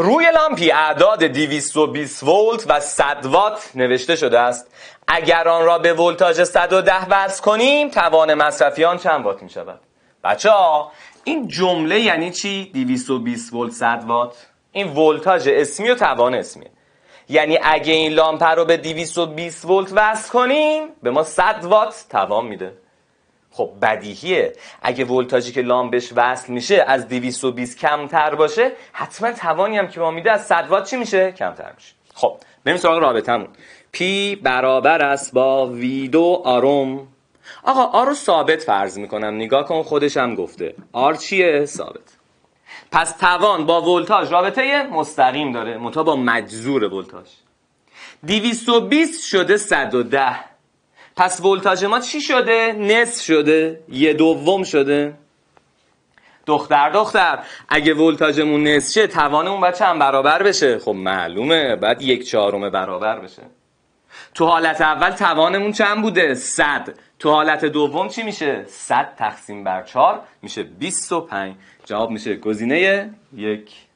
روی لامپی اعداد 220 ولت و 100 وات نوشته شده است اگر آن را به ولتاژ 110 وصل کنیم توان مصرفی آن چند وات می شود بچه ها این جمله یعنی چی 220 ولت 100 وات این ولتاژ اسمی و توان اسمی. یعنی اگه این لامپ رو به 220 ولت وصل کنیم به ما 100 وات توان میده خب بدیهیه اگه ولتاژی که لامبش وصل میشه از 220 کمتر باشه حتما توانی هم که ما میده از 100 وات چی میشه کمتر میشه خب بریم سراغ رابطمون پی برابر است با ویدو آروم آقا رو ثابت فرض میکنم نگاه کن خودش هم گفته آر چیه ثابت پس توان با ولتاژ رابطه مستقیم داره متا با مجذور ولتاژ 220 شده 110 پس ولتاژ ما چی شده؟ نصف شده یه دوم شده دختر دختر اگه ولتاژمون نصف شه توانمون باید چند برابر بشه خب معلومه بعد یک چهارم برابر بشه تو حالت اول توانمون چند بوده؟ صد تو حالت دوم چی میشه؟ صد تقسیم بر چهار میشه و بیست پنج جواب میشه گزینه یک